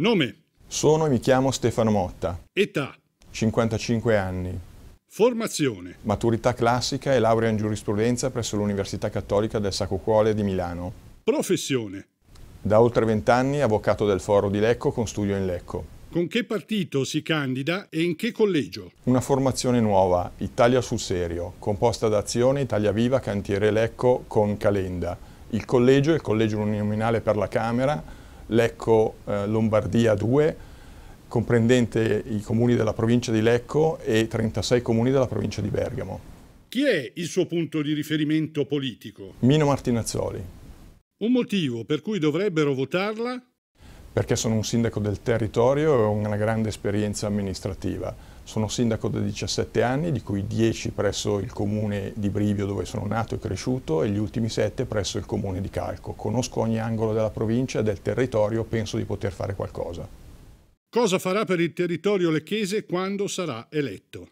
Nome. Sono e mi chiamo Stefano Motta. Età. 55 anni. Formazione. Maturità classica e laurea in giurisprudenza presso l'Università Cattolica del Sacro Cuore di Milano. Professione. Da oltre vent'anni avvocato del Foro di Lecco con studio in Lecco. Con che partito si candida e in che collegio? Una formazione nuova, Italia sul serio, composta da Azione, Italia Viva, Cantiere Lecco con Calenda. Il collegio è il collegio uninominale per la Camera, Lecco eh, Lombardia 2, comprendente i comuni della provincia di Lecco e 36 comuni della provincia di Bergamo. Chi è il suo punto di riferimento politico? Mino Martinazzoli. Un motivo per cui dovrebbero votarla? perché sono un sindaco del territorio e ho una grande esperienza amministrativa. Sono sindaco da 17 anni, di cui 10 presso il comune di Brivio dove sono nato e cresciuto e gli ultimi 7 presso il comune di Calco. Conosco ogni angolo della provincia e del territorio, penso di poter fare qualcosa. Cosa farà per il territorio lecchese quando sarà eletto?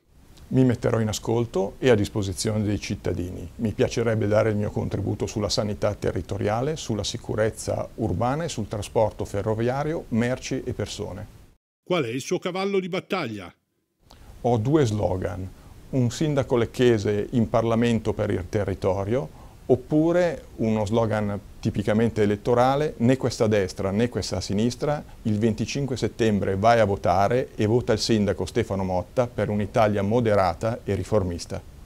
mi metterò in ascolto e a disposizione dei cittadini. Mi piacerebbe dare il mio contributo sulla sanità territoriale, sulla sicurezza urbana e sul trasporto ferroviario, merci e persone. Qual è il suo cavallo di battaglia? Ho due slogan, un sindaco lecchese in Parlamento per il territorio oppure uno slogan tipicamente elettorale, né questa destra né questa sinistra, il 25 settembre vai a votare e vota il sindaco Stefano Motta per un'Italia moderata e riformista.